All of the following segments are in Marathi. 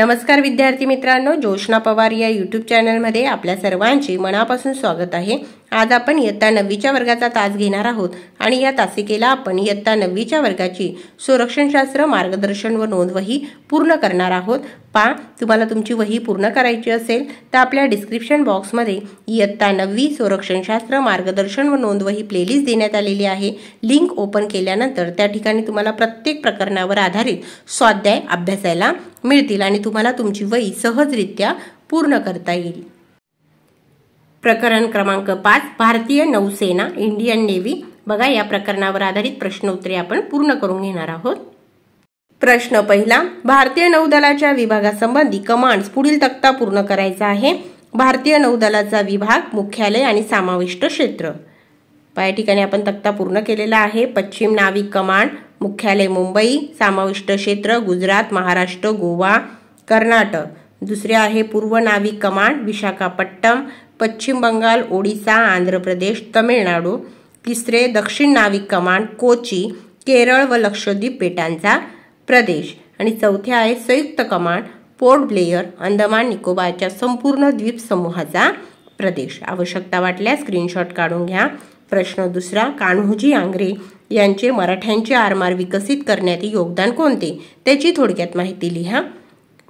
नमस्कार विद्यार्थी मित्रांनो जोशना पवार या यूट्यूब चॅनलमध्ये आपल्या सर्वांचे मनापासून स्वागत आहे आज आपण इयत्ता नववीच्या वर्गाचा तास घेणार आहोत आणि या तासिकेला आपण इयत्ता नववीच्या वर्गाची संरक्षणशास्त्र मार्गदर्शन व नोंदवही पूर्ण करणार आहोत पा तुम्हाला तुमची वही पूर्ण करायची असेल तर आपल्या डिस्क्रिप्शन बॉक्समध्ये इयत्ता नववी संरक्षणशास्त्र मार्गदर्शन व नोंदवही प्लेलिस्ट देण्यात आलेली आहे लिंक ओपन केल्यानंतर त्या ठिकाणी तुम्हाला प्रत्येक प्रकरणावर आधारित स्वाध्याय अभ्यासायला मिळतील आणि तुम्हाला तुमची वही सहजरित्या पूर्ण करता येईल प्रकरण क्रमांक पाच भारतीय नौसेना इंडियन नेव्ही बघा या प्रकरणावर आधारित प्रश्न उत्तरे आपण पूर्ण करून घेणार आहोत प्रश्न पहिला भारतीय नौदलाच्या विभागासंबंधी कमांड्स पुढील तक्ता पूर्ण करायचा आहे भारतीय नौदलाचा विभाग मुख्यालय आणि समाविष्ट क्षेत्र या ठिकाणी आपण तक्ता पूर्ण केलेला आहे पश्चिम नाविक कमांड मुख्यालय मुंबई समाविष्ट क्षेत्र गुजरात महाराष्ट्र गोवा कर्नाटक दुसरे आहे पूर्व नाविक कमांड विशाखापट्टम पश्चिम बंगाल ओडिसा आंध्र प्रदेश तमिळनाडू तिसरे दक्षिण नाविक कमांड कोची केरळ व लक्षद्वीप बेटांचा प्रदेश आणि चौथे आहे संयुक्त कमांड पोर्ट ब्लेअर अंदमान निकोबारच्या संपूर्ण द्वीप समूहाचा प्रदेश आवश्यकता वाटल्यास स्क्रीनशॉट काढून घ्या प्रश्न दुसरा कान्होजी आंग्रे यांचे मराठ्यांचे आरमार विकसित करण्यात योगदान कोणते त्याची थोडक्यात माहिती लिहा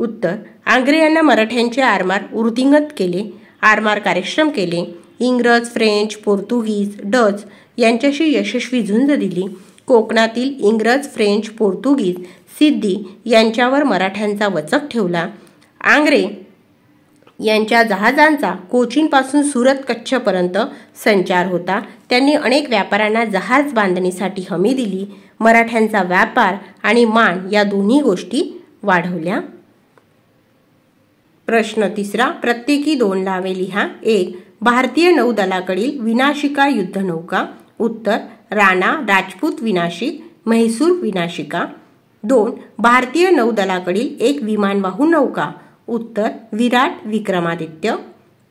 उत्तर आंग्रे यांना मराठ्यांचे आरमार वृद्धिंगत केले आरमार कार्यक्षम केले इंग्रज फ्रेंच पोर्तुगीज डच यांच्याशी यशस्वी झुंज दिली कोकणातील इंग्रज फ्रेंच पोर्तुगीज सिद्धी यांच्यावर मराठ्यांचा वचक ठेवला आंग्रे यांच्या जहाजांचा कोचीनपासून सुरत कच्छपर्यंत संचार होता त्यांनी अनेक व्यापाऱ्यांना जहाज बांधणीसाठी हमी दिली मराठ्यांचा व्यापार आणि मान या दोन्ही गोष्टी वाढवल्या प्रश्न तिसरा प्रत्येकी दोन लावे लिहा एक भारतीय नौदलाकडील विनाशिका युद्धनौका उत्तर राणा राजपूत विनाशिक म्हैसूर विनाशिका दोन भारतीय नौदलाकडील एक विमानवाहू नौका उत्तर विराट विक्रमादित्य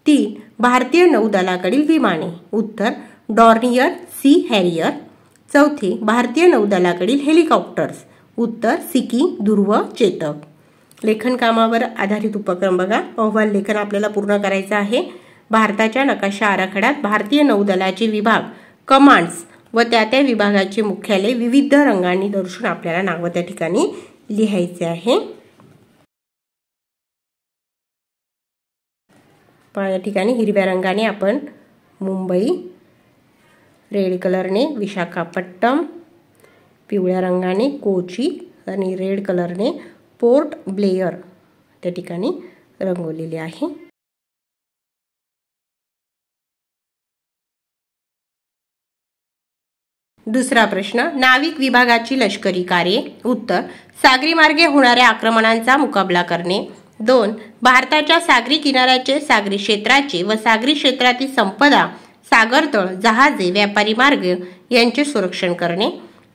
तीन भारतीय नौदलाकडील विमाने उत्तर डॉर्नियर सी हॅरियर चौथे भारतीय नौदलाकडील हेलिकॉप्टर्स उत्तर सिकी ध्रुव चेतक लेखनकामावर आधारित उपक्रम बघा अहवाल लेखन आपल्याला पूर्ण करायचं आहे भारताच्या नकाशा आराखड्यात भारतीय नौदलाचे विभाग कमांड्स व त्या त्या विभागाचे मुख्यालय विविध रंगांनी दर्शून आपल्याला नाव त्या ठिकाणी लिहायचे आहे या ठिकाणी हिरव्या रंगाने आपण मुंबई रेड कलरने विशाखापट्टम पिवळ्या रंगाने कोची आणि रेड कलरने पोर्ट ब्लेयर त्या ठिकाणी रंगवलेली आहे दुसरा प्रश्न नाविक विभागाची लष्करी कार्ये उत्तर सागरी मार्गे होणाऱ्या आक्रमणांचा मुकाबला करणे दोन भारताच्या सागरी किनाऱ्याचे सागरी क्षेत्राचे व सागरी क्षेत्रातील संपदा सागरतळ जहाजे व्यापारी मार्ग यांचे संरक्षण करणे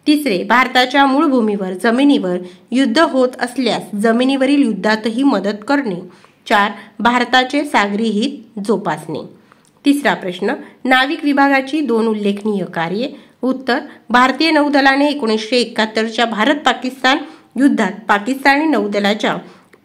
तिसरे भारताच्या मूळ भूमीवर जमिनीवर युद्ध होत असल्यास जमिनीवरील युद्धातही मदत करणे चार भारताचे सागरी हित जोपासणे तिसरा प्रश्न नाविक विभागाची दोन उल्लेखनीय कार्ये उत्तर भारतीय नौदलाने एकोणीसशे एकाहत्तरच्या भारत पाकिस्तान युद्धात पाकिस्तानी नौदलाच्या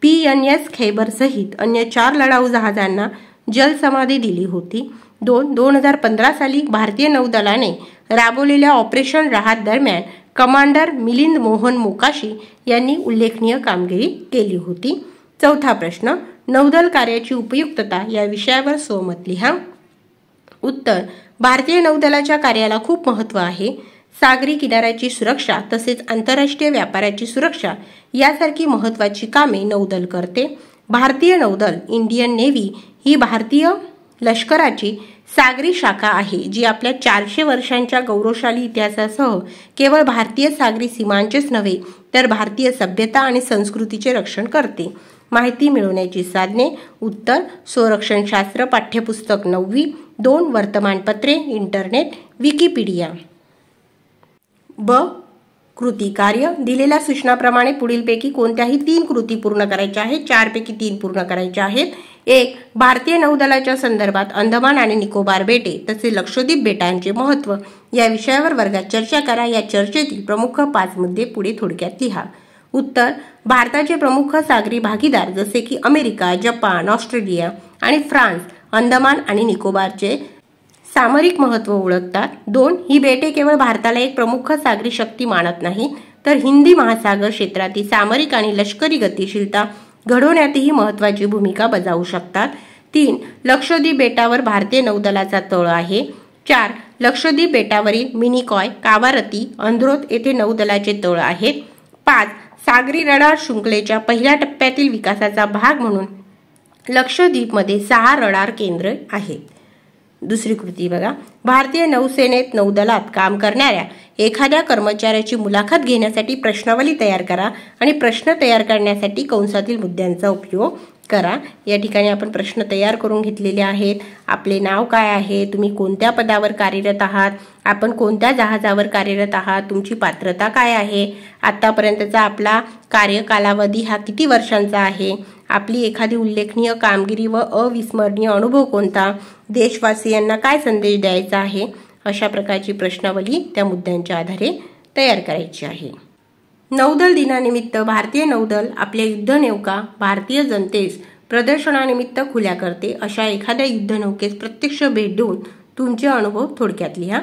पी एन एस खैबरसहित अन्य चार लढाऊ जहाजांना जलसमाधी दिली होती दोन दोन हजार पंधरा साली भारतीय नौदलाने राबवलेल्या ऑपरेशन राहत दरम्यान कमांडर मिलिंद मोहन मोकाशी यांनी उल्लेखनीय कामगिरी केली होती चौथा प्रश्न नौदल कार्याची उपयुक्तता या विषयावर सोमत लिहा उत्तर भारतीय नौदलाच्या कार्याला खूप महत्त्व आहे सागरी किनाऱ्याची सुरक्षा तसेच आंतरराष्ट्रीय व्यापाराची सुरक्षा यासारखी महत्त्वाची कामे नौदल करते भारतीय नौदल इंडियन नेव्ही ही भारतीय लष्कराची सागरी शाखा आहे जी आपल्या चारशे वर्षांच्या गौरवशाली इतिहासासह केवळ भारतीय सागरी सीमांचेच नव्हे तर भारतीय सभ्यता आणि संस्कृतीचे रक्षण करते माहिती मिळवण्याची साधने उत्तर संरक्षणशास्त्र पाठ्यपुस्तक नववी दोन वर्तमानपत्रे इंटरनेट विकिपीडिया ब कृती कार्य दिलेल्या सूचनाप्रमाणे पुढीलपैकी कोणत्याही तीन कृती पूर्ण करायच्या आहेत चारपैकी तीन पूर्ण करायच्या आहेत एक भारतीय नौदलाच्या संदर्भात अंदमान आणि निकोबार बेटे तसे लक्षद्वीप बेटांचे महत्त्व या विषयावर वर्गात चर्चा करा या चर्चेतील प्रमुख पाच मुद्दे पुढे थोडक्यात लिहा उत्तर भारताचे प्रमुख सागरी भागीदार जसे की अमेरिका जपान ऑस्ट्रेलिया आणि फ्रान्स अंदमान आणि निकोबारचे सामरिक महत्त्व ओळखतात दोन ही बेटे केवळ भारताला एक प्रमुख सागरी शक्ती मानत नाही तर हिंदी महासागर क्षेत्रातील सामरिक आणि लष्करी गतिशीलता घडवण्यातही महत्त्वाची भूमिका बजावू शकतात तीन लक्षद्वीप बेटावर भारतीय नौदलाचा तळ आहे चार लक्षद्वीप बेटावरील मिनिकॉय कावारती अंध्रोत येथे नौदलाचे तळ आहेत पाच सागरी रडार शृंखलेच्या पहिल्या टप्प्यातील विकासाचा भाग म्हणून लक्षद्वीपमध्ये सहा रडार केंद्र आहेत दुसरी कृती बघा भारतीय नौसेनेत नौदलात काम करणाऱ्या एखाद्या कर्मचाऱ्याची मुलाखत घेण्यासाठी प्रश्नावली तयार करा आणि प्रश्न तयार करण्यासाठी कंसातील मुद्द्यांचा उपयोग करा या ठिकाणी आपण प्रश्न तयार करून घेतलेले आहेत आपले नाव काय आहे तुम्ही कोणत्या पदावर कार्यरत आहात आपण कोणत्या जहाजावर कार्यरत आहात तुमची पात्रता काय आहे आत्तापर्यंतचा आपला कार्यकालावधी हा किती वर्षांचा आहे आपली एखादी उल्लेखनीय कामगिरी व अविस्मरणीय अनुभव कोणता देशवासियांना काय संदेश द्यायचा आहे अशा प्रकारची प्रश्नावली त्या मुद्द्यांच्या आधारे तयार करायची आहे नौदल दिनानिमित्त भारतीय नौदल आपल्या युद्धनौका भारतीय जनतेस प्रदर्शनानिमित्त खुल्या करते अशा एखाद्या युद्धनौकेस प्रत्यक्ष भेट देऊन तुमचे अनुभव थोडक्यात लिहा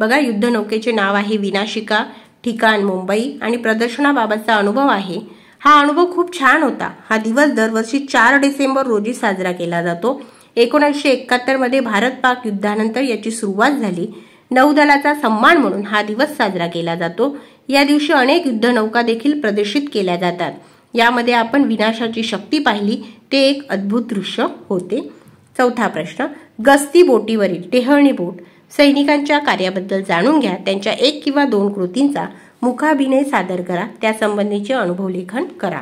बघा युद्धनौकेचे नाव आहे विनाशिका ठिकाण मुंबई आणि प्रदर्शनाबाबतचा अनुभव आहे हा अनुभव खूप छान होता हा दिवस दरवर्षी चार डिसेंबर रोजी साजरा केला जातो एकोणीसशे एकाहत्तरमध्ये भारत पाक युद्धानंतर याची सुरुवात झाली नौदलाचा सन्मान म्हणून हा दिवस साजरा केला जातो या दिवशी अनेक युद्धनौका देखील प्रदर्शित केल्या जातात यामध्ये आपण विनाशाची शक्ती पाहिली ते एक अद्भुत दृश्य होते चौथा प्रश्न गस्ती बोटीवरील टेहळणी बोट सैनिकांच्या कार्याबद्दल जाणून घ्या त्यांच्या एक किंवा दोन कृतींचा मुखाभिनय सादर करा त्यासंबंधीचे अनुभवलेखन करा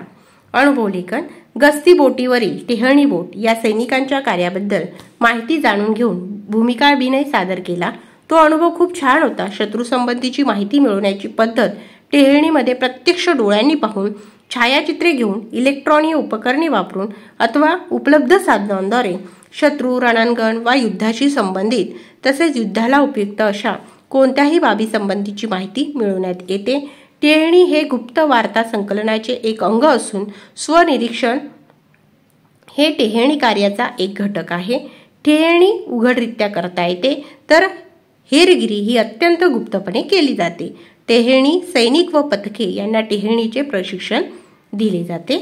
अनुभवलेखन गस्ती बोटीवरील टेहळणी बोट या सैनिकांच्या कार्याबद्दल माहिती जाणून घेऊन भूमिकाभिनय सादर केला तो अनुभव खूप छान होता शत्रूसंबंधीची माहिती मिळवण्याची पद्धत टेहळणीमध्ये प्रत्यक्ष डोळ्यांनी पाहून छायाचित्रे घेऊन इलेक्ट्रॉनिक उपकरणे वापरून अथवा उपलब्ध साधनांद्वारे शत्रू रणांगण वा युद्धाशी संबंधित तसेच युद्धाला उपयुक्त अशा कोणत्याही बाबी संबंधीची माहिती मिळवण्यात येते टेहणी हे गुप्त वार्ता संकलनाचे एक अंग असून स्वनिरीक्षण हे टेहळणी कार्याचा एक घटक आहे टेहळणी उघडरित्या करता येते तर हेरगिरी ही अत्यंत गुप्तपणे केली जाते टेहेणी सैनिक व पथके यांना टेहेणीचे प्रशिक्षण दिले जाते